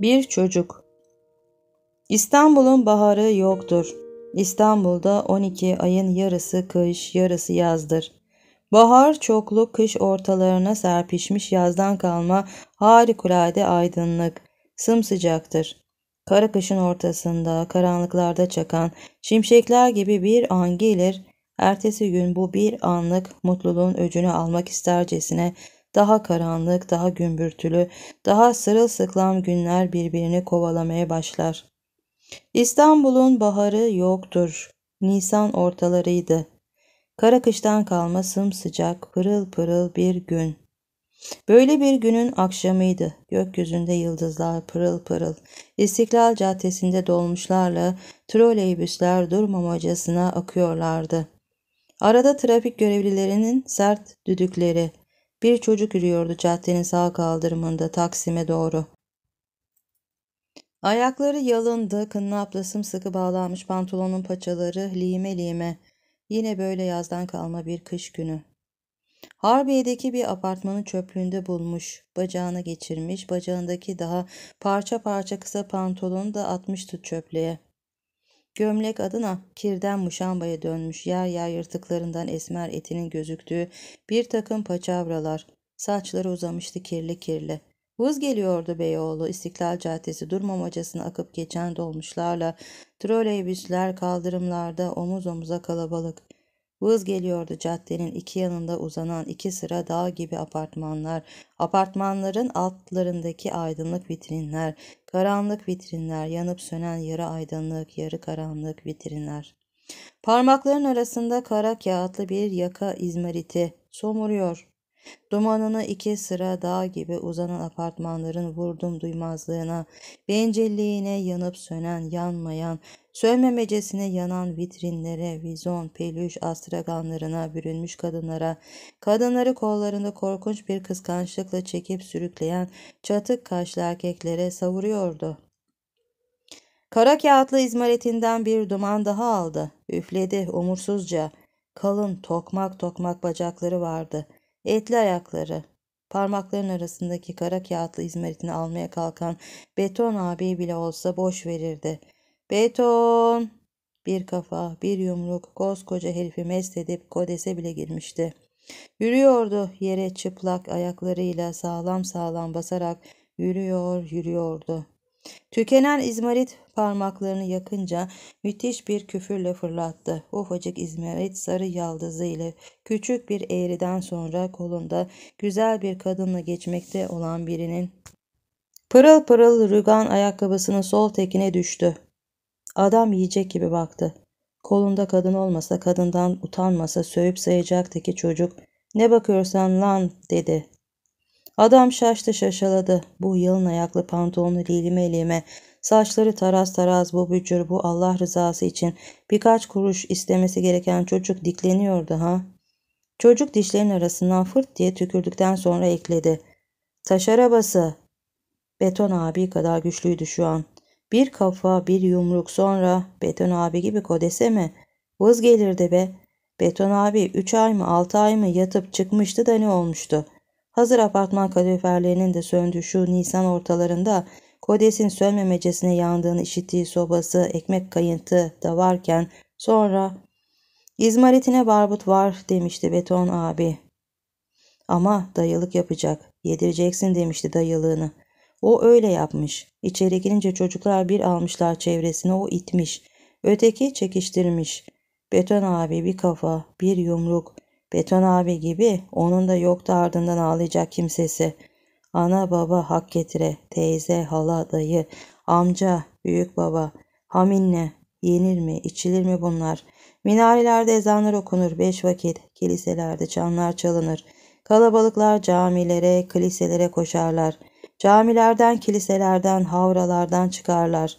Bir çocuk. İstanbul'un baharı yoktur. İstanbul'da 12 ayın yarısı kış, yarısı yazdır. Bahar çoklu kış ortalarına serpişmiş yazdan kalma harikulade aydınlık, sımsıcaktır. Kara kışın ortasında, karanlıklarda çakan şimşekler gibi bir an gelir, ertesi gün bu bir anlık mutluluğun öcünü almak istercesine daha karanlık, daha gümbürtülü, daha sırılsıklam günler birbirini kovalamaya başlar. İstanbul'un baharı yoktur. Nisan ortalarıydı. Kara kıştan kalma sımsıcak, pırıl pırıl bir gün. Böyle bir günün akşamıydı. Gökyüzünde yıldızlar pırıl pırıl. İstiklal Caddesi'nde dolmuşlarla troleybüsler durmamacasına akıyorlardı. Arada trafik görevlilerinin sert düdükleri, bir çocuk yürüyordu caddenin sağ kaldırımında Taksim'e doğru. Ayakları yalındı, kınnapla sıkı bağlanmış pantolonun paçaları lime lime. Yine böyle yazdan kalma bir kış günü. Harbiye'deki bir apartmanın çöplüğünde bulmuş, bacağını geçirmiş, bacağındaki daha parça parça kısa pantolonu da atmıştı çöplüğe. Gömlek adına kirden muşambaya dönmüş yer yer yırtıklarından esmer etinin gözüktüğü bir takım paçavralar, saçları uzamıştı kirli kirli. Vız geliyordu Beyoğlu, İstiklal Caddesi durmamacasına akıp geçen dolmuşlarla, troleybüsler kaldırımlarda omuz omuza kalabalık. Vız geliyordu caddenin iki yanında uzanan iki sıra dağ gibi apartmanlar, apartmanların altlarındaki aydınlık vitrinler, karanlık vitrinler, yanıp sönen yarı aydınlık, yarı karanlık vitrinler. Parmakların arasında kara kağıtlı bir yaka izmariti somuruyor. Dumanına iki sıra dağ gibi uzanan apartmanların vurdum duymazlığına, bencilliğine yanıp sönen, yanmayan, sönmemecesine yanan vitrinlere, vizon, pelüş, astraganlarına, bürünmüş kadınlara, kadınları kollarında korkunç bir kıskançlıkla çekip sürükleyen çatık kaşlı erkeklere savuruyordu. Kara kağıtlı izmaritinden bir duman daha aldı. Üfledi umursuzca. Kalın tokmak tokmak bacakları vardı. Etli ayakları, parmakların arasındaki kara kağıtlı izmaritini almaya kalkan Beton abi bile olsa boş verirdi. Beton! Bir kafa, bir yumruk koskoca herifi mest edip kodese bile girmişti. Yürüyordu yere çıplak ayaklarıyla sağlam sağlam basarak yürüyor yürüyordu. Tükenen izmarit Parmaklarını yakınca müthiş bir küfürle fırlattı. Ufacık İzmirit sarı yaldızı ile küçük bir eğriden sonra kolunda güzel bir kadınla geçmekte olan birinin Pırıl pırıl rügan ayakkabısının sol tekine düştü. Adam yiyecek gibi baktı. Kolunda kadın olmasa, kadından utanmasa sövüp sayacaktı ki çocuk. Ne bakıyorsan lan dedi. Adam şaştı şaşaladı. Bu yılın ayaklı pantolonu lilime lime Saçları taraz taraz bu bücür bu Allah rızası için birkaç kuruş istemesi gereken çocuk dikleniyordu ha. Çocuk dişlerin arasından fırt diye tükürdükten sonra ekledi. Taş arabası. Beton abi kadar güçlüydü şu an. Bir kafa bir yumruk sonra beton abi gibi kodese mi? Vız gelirdi be. Beton abi 3 ay mı 6 ay mı yatıp çıkmıştı da ne olmuştu? Hazır apartman kaloriferlerinin de söndüğü şu Nisan ortalarında Kodes'in sönmemecesine yandığını işittiği sobası ekmek kayıntı da varken sonra İzmaritine barbut var demişti Beton abi. Ama dayılık yapacak. Yedireceksin demişti dayılığını. O öyle yapmış. İçeri girince çocuklar bir almışlar çevresine o itmiş. Öteki çekiştirmiş. Beton abi bir kafa, bir yumruk. Beton abi gibi onun da yoktu ardından ağlayacak kimsesi ana baba hak getire, teyze, hala, dayı, amca, büyük baba, haminle, yenir mi, içilir mi bunlar? Minarelerde ezanlar okunur beş vakit, kiliselerde çanlar çalınır. Kalabalıklar camilere, kiliselere koşarlar. Camilerden, kiliselerden, havralardan çıkarlar.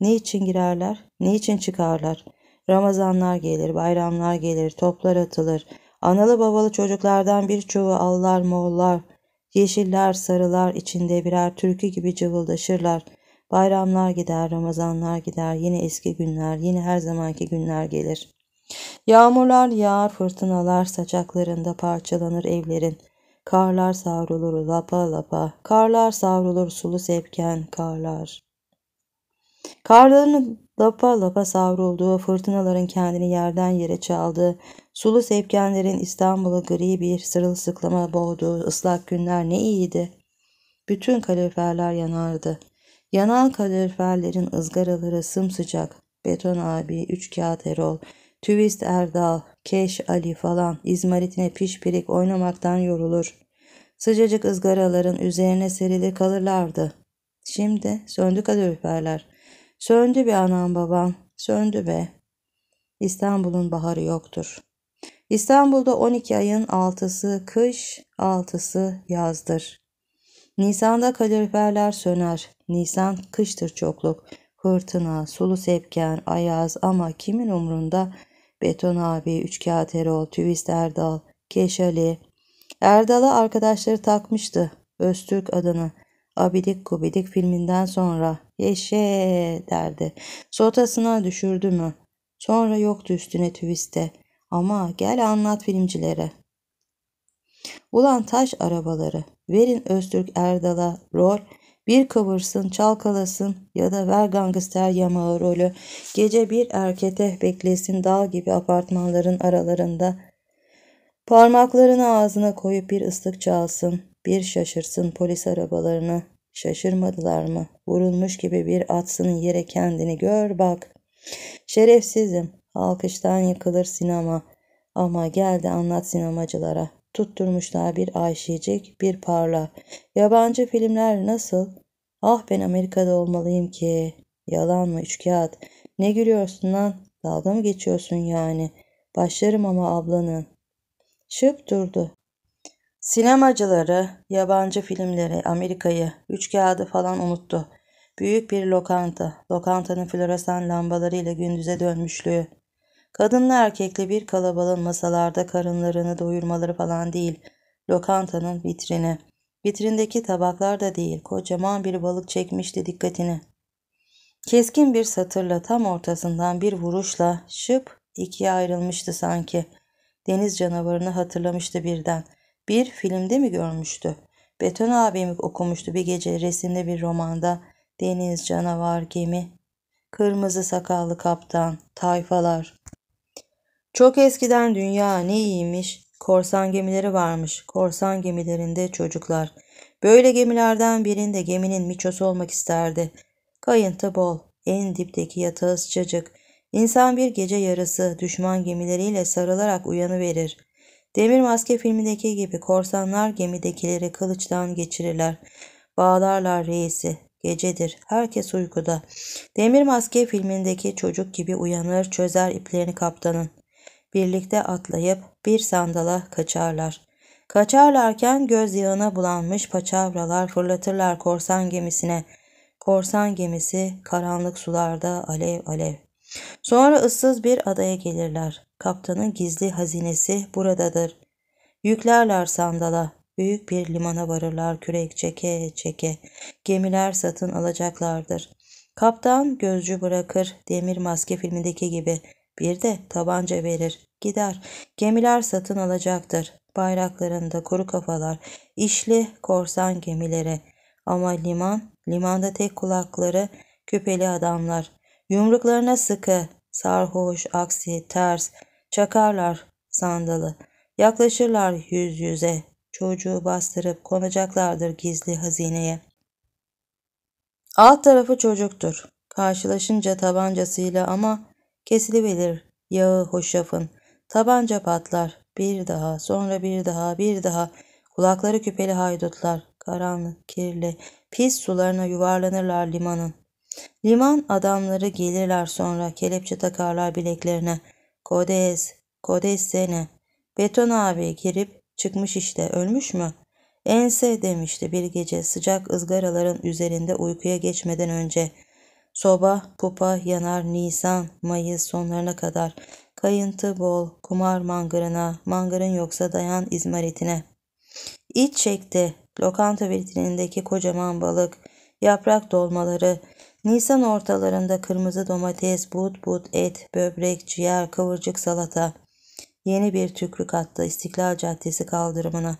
Ne için girerler, ne için çıkarlar? Ramazanlar gelir, bayramlar gelir, toplar atılır. Analı babalı çocuklardan bir çuva allar, mollar, Yeşiller, sarılar içinde birer türkü gibi cıvıldaşırlar. Bayramlar gider, Ramazanlar gider, yine eski günler, yine her zamanki günler gelir. Yağmurlar yağar, fırtınalar saçaklarında parçalanır evlerin. Karlar savrulur lapa lapa, karlar savrulur sulu sepken, karlar. Karların lapa lapa savrulduğu, fırtınaların kendini yerden yere çaldığı, sulu sevkenlerin İstanbul'u gri bir sırılsıklama boğduğu ıslak günler ne iyiydi. Bütün kaloriferler yanardı. Yanan kaloriferlerin ızgaraları sımsıcak. Beton abi, üç kağıt Erol, Twist Erdal, Keş Ali falan izmaritine pişpirik oynamaktan yorulur. Sıcacık ızgaraların üzerine serili kalırlardı. Şimdi söndü kaloriferler. Söndü be anam babam, söndü be. İstanbul'un baharı yoktur. İstanbul'da 12 ayın 6'sı kış, 6'sı yazdır. Nisan'da kaloriferler söner. Nisan kıştır çokluk. Fırtına, sulu sepken, ayaz ama kimin umrunda? Beton abi, üç üçkağıt Erol, Tüvist Erdal, Keşali. Erdal'a arkadaşları takmıştı. Öztürk adını. Abidik Kubidik filminden sonra yeşe derdi. Sotasına düşürdü mü? Sonra yoktu üstüne tüviste. Ama gel anlat filmcilere. Ulan taş arabaları. Verin Öztürk Erdal'a rol. Bir kıvırsın, çalkalasın ya da ver gangster yamağı rolü. Gece bir erkete beklesin dağ gibi apartmanların aralarında. Parmaklarını ağzına koyup bir ıslık çalsın. Bir şaşırsın polis arabalarını. Şaşırmadılar mı? Vurulmuş gibi bir atsının yere kendini gör bak. Şerefsizim. Alkıştan yıkılır sinema. Ama geldi anlat sinemacılara. Tutturmuşlar bir Ayşecik, bir Parla. Yabancı filmler nasıl? Ah ben Amerika'da olmalıyım ki. Yalan mı üç kağıt? Ne gülüyorsun lan? Dalga mı geçiyorsun yani? Başlarım ama ablanın. Şıp durdu. Sinemacıları, yabancı filmleri, Amerika'yı, üç kağıdı falan unuttu. Büyük bir lokanta, lokantanın floresan lambalarıyla gündüze dönmüşlüğü. Kadınla erkekli bir kalabalığın masalarda karınlarını doyurmaları falan değil. Lokantanın vitrini. Vitrindeki tabaklar da değil, kocaman bir balık çekmişti dikkatini. Keskin bir satırla tam ortasından bir vuruşla şıp ikiye ayrılmıştı sanki. Deniz canavarını hatırlamıştı birden.'' Bir filmde mi görmüştü? Beton abim okumuştu bir gece resimli bir romanda. Deniz, canavar, gemi, kırmızı sakallı kaptan, tayfalar. Çok eskiden dünya ne iyiymiş. Korsan gemileri varmış. Korsan gemilerinde çocuklar. Böyle gemilerden birinde geminin miçosu olmak isterdi. Kayıntı bol. En dipteki yatağı sıcacık. İnsan bir gece yarısı düşman gemileriyle sarılarak uyanıverir.'' Demir Maske filmindeki gibi korsanlar gemidekileri kılıçtan geçirirler. Bağlarlar reisi. Gecedir. Herkes uykuda. Demir Maske filmindeki çocuk gibi uyanır çözer iplerini kaptanın. Birlikte atlayıp bir sandala kaçarlar. Kaçarlarken göz yağına bulanmış paçavralar fırlatırlar korsan gemisine. Korsan gemisi karanlık sularda alev alev. Sonra ıssız bir adaya gelirler. Kaptanın gizli hazinesi buradadır. Yüklerler sandala. Büyük bir limana varırlar kürek çeke çeke. Gemiler satın alacaklardır. Kaptan gözcü bırakır demir maske filmindeki gibi. Bir de tabanca verir. Gider. Gemiler satın alacaktır. Bayraklarında kuru kafalar. işli korsan gemilere. Ama liman, limanda tek kulakları, küpeli adamlar. Yumruklarına sıkı, sarhoş, aksi, ters, çakarlar sandalı. Yaklaşırlar yüz yüze. Çocuğu bastırıp konacaklardır gizli hazineye. Alt tarafı çocuktur. Karşılaşınca tabancasıyla ama kesiliverir yağı hoşafın. Tabanca patlar. Bir daha, sonra bir daha, bir daha. Kulakları küpeli haydutlar. Karanlık, kirli, pis sularına yuvarlanırlar limanın. Liman adamları gelirler sonra kelepçe takarlar bileklerine. Kodes, Kodes seni. Beton abi girip çıkmış işte ölmüş mü? Ense demişti bir gece sıcak ızgaraların üzerinde uykuya geçmeden önce. Soba, pupa, yanar Nisan, Mayıs sonlarına kadar. Kayıntı bol, kumar mangırına, mangırın yoksa dayan izmaritine. İç çekti, lokanta vitrinindeki kocaman balık, yaprak dolmaları, Nisan ortalarında kırmızı domates, but but, et, böbrek, ciğer, kıvırcık salata. Yeni bir tükrük attı İstiklal Caddesi kaldırımına.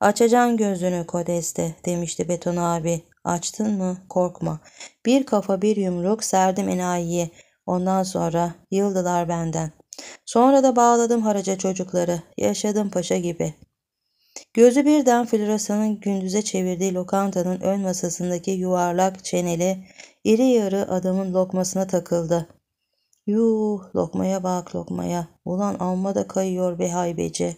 Açacan gözünü Kodes'te demişti Beton abi. Açtın mı? Korkma. Bir kafa bir yumruk serdim enayiye. Ondan sonra yıldılar benden. Sonra da bağladım haraca çocukları. Yaşadım paşa gibi. Gözü birden Floresan'ın gündüze çevirdiği lokantanın ön masasındaki yuvarlak çeneli iri yarı adamın lokmasına takıldı. Yuh lokmaya bak lokmaya. Ulan alma da kayıyor be haybeci.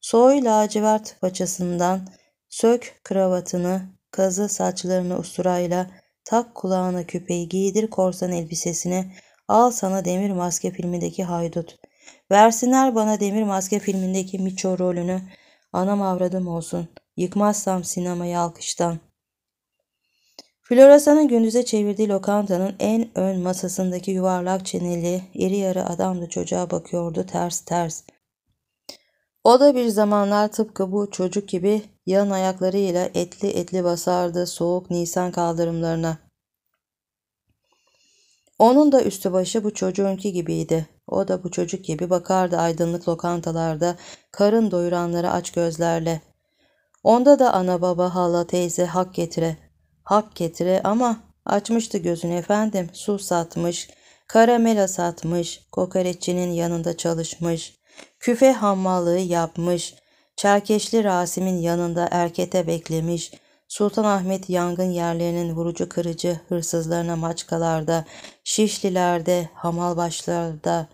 Soy lacivert paçasından sök kravatını, kazı saçlarını usturayla, tak kulağına küpeyi, giydir korsan elbisesini, al sana demir maske filmindeki haydut. Versinler bana demir maske filmindeki Miço rolünü.'' Anam avradım olsun. Yıkmazsam sinemayı alkıştan. Flora sana gündüze çevirdiği lokantanın en ön masasındaki yuvarlak çeneli, iri yarı adamlı çocuğa bakıyordu ters ters. O da bir zamanlar tıpkı bu çocuk gibi yan ayaklarıyla etli etli basardı soğuk nisan kaldırımlarına. Onun da üstü başı bu çocuğunki gibiydi. O da bu çocuk gibi bakardı aydınlık lokantalarda, karın doyuranlara aç gözlerle. Onda da ana baba, hala, teyze hak getire. Hak getire ama açmıştı gözünü efendim. Su satmış, karamela satmış, kokoreççinin yanında çalışmış, küfe hammallığı yapmış, çerkeşli Rasim'in yanında erkete beklemiş, Sultan Ahmet yangın yerlerinin vurucu kırıcı hırsızlarına maçkalarda, şişlilerde, hamal başlarda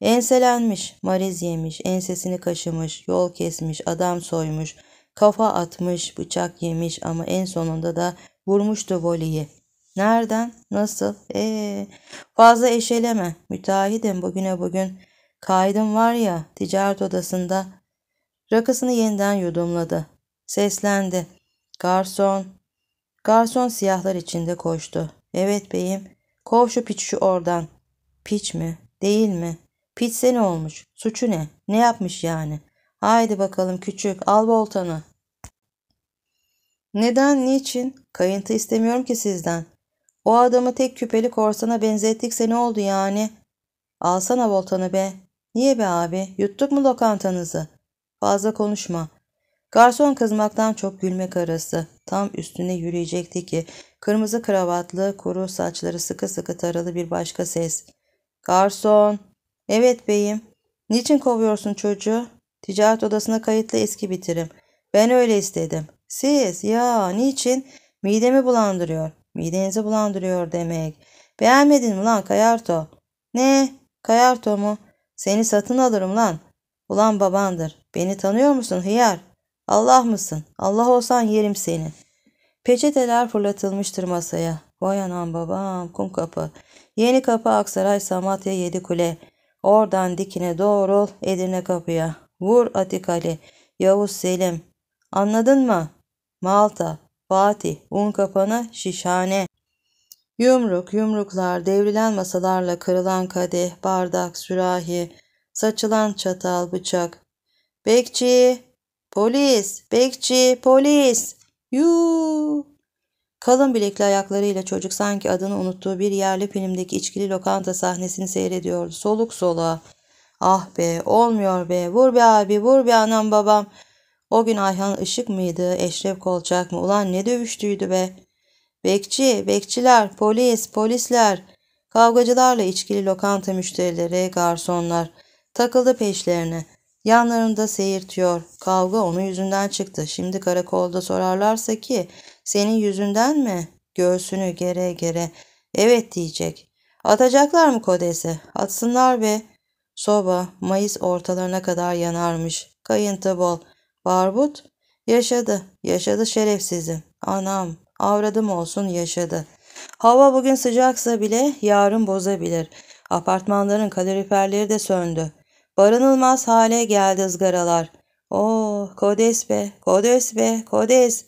enselenmiş, mariz yemiş, ensesini kaşımış, yol kesmiş, adam soymuş, kafa atmış, bıçak yemiş ama en sonunda da vurmuştu voleyi. Nereden? Nasıl? Ee, fazla eşeleme. Müteahhidim bugüne bugün. Kaydım var ya ticaret odasında. Rakısını yeniden yudumladı. Seslendi. Garson. Garson siyahlar içinde koştu. Evet beyim. Kov şu piç oradan. Piç mi? Değil mi? Piçse ne olmuş? Suçu ne? Ne yapmış yani? Haydi bakalım küçük al voltanı. Neden, niçin? Kayıntı istemiyorum ki sizden. O adamı tek küpeli korsana benzettikse ne oldu yani? Alsana voltanı be. Niye be abi? Yuttuk mu lokantanızı? Fazla konuşma. Garson kızmaktan çok gülmek arası. Tam üstüne yürüyecekti ki kırmızı kravatlı kuru saçları sıkı sıkı taralı bir başka ses. Garson. Evet beyim. Niçin kovuyorsun çocuğu? Ticaret odasına kayıtlı eski bitirim. Ben öyle istedim. Siz ya niçin? Midemi bulandırıyor. Midenizi bulandırıyor demek. Beğenmedin mi lan Kayarto? Ne? Kayarto mu? Seni satın alırım lan. Ulan babandır. Beni tanıyor musun hıyar? Allah mısın? Allah olsan yerim seni. Peçeteler fırlatılmıştır masaya. Vay anam babam kum kapı. Yeni kapı Aksaray Samatya Yedi Kule. Oradan dikine doğru Edirne kapıya. Vur Atik Ali. Yavuz Selim. Anladın mı? Malta. Fatih. Un kapanı şişhane. Yumruk yumruklar devrilen masalarla kırılan kadeh, bardak, sürahi, saçılan çatal, bıçak. Bekçi Polis, bekçi, polis. Yuu. Kalın bilekli ayaklarıyla çocuk sanki adını unuttuğu bir yerli filmdeki içkili lokanta sahnesini seyrediyordu. Soluk soluğa. Ah be olmuyor be vur be abi vur be anam babam. O gün Ayhan ışık mıydı Eşref Kolçak mı ulan ne dövüştüydü be. Bekçi, bekçiler, polis, polisler. Kavgacılarla içkili lokanta müşterileri, garsonlar. Takıldı peşlerine. Yanlarında seyirtiyor. Kavga onun yüzünden çıktı. Şimdi karakolda sorarlarsa ki senin yüzünden mi? Göğsünü gere gere. Evet diyecek. Atacaklar mı kodese? Atsınlar be. Soba Mayıs ortalarına kadar yanarmış. Kayıntı bol. Barbut yaşadı. Yaşadı şerefsizim. Anam avradım olsun yaşadı. Hava bugün sıcaksa bile yarın bozabilir. Apartmanların kaloriferleri de söndü. Barınılmaz hale geldi ızgaralar. Oh kodes be, kodes be, kodes.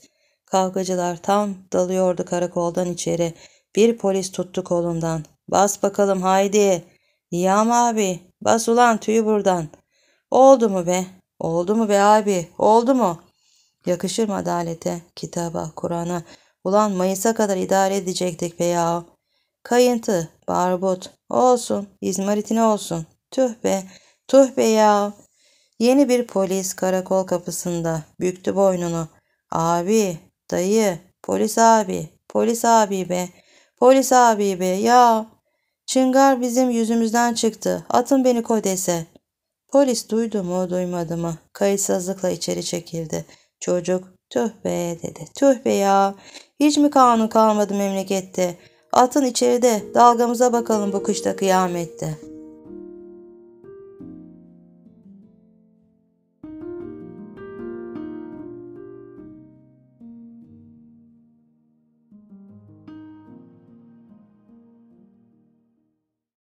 Kavgacılar tam dalıyordu karakoldan içeri. Bir polis tuttu kolundan. Bas bakalım haydi. Niyam abi, bas ulan tüyü buradan. Oldu mu be? Oldu mu be abi? Oldu mu? Yakışır mı adalete, kitaba, Kur'an'a? Ulan Mayıs'a kadar idare edecektik be ya. Kayıntı, barbut, olsun, izmaritine olsun. Tüh be, Tuh be ya. Yeni bir polis karakol kapısında büktü boynunu. Abi, dayı, polis abi, polis abi be, polis abi be ya. Çıngar bizim yüzümüzden çıktı. Atın beni kodese. Polis duydu mu duymadı mı? Kayıtsızlıkla içeri çekildi. Çocuk tüh be dedi. Tüh be ya. Hiç mi kanun kalmadı memlekette? Atın içeride dalgamıza bakalım bu kışta kıyamette.''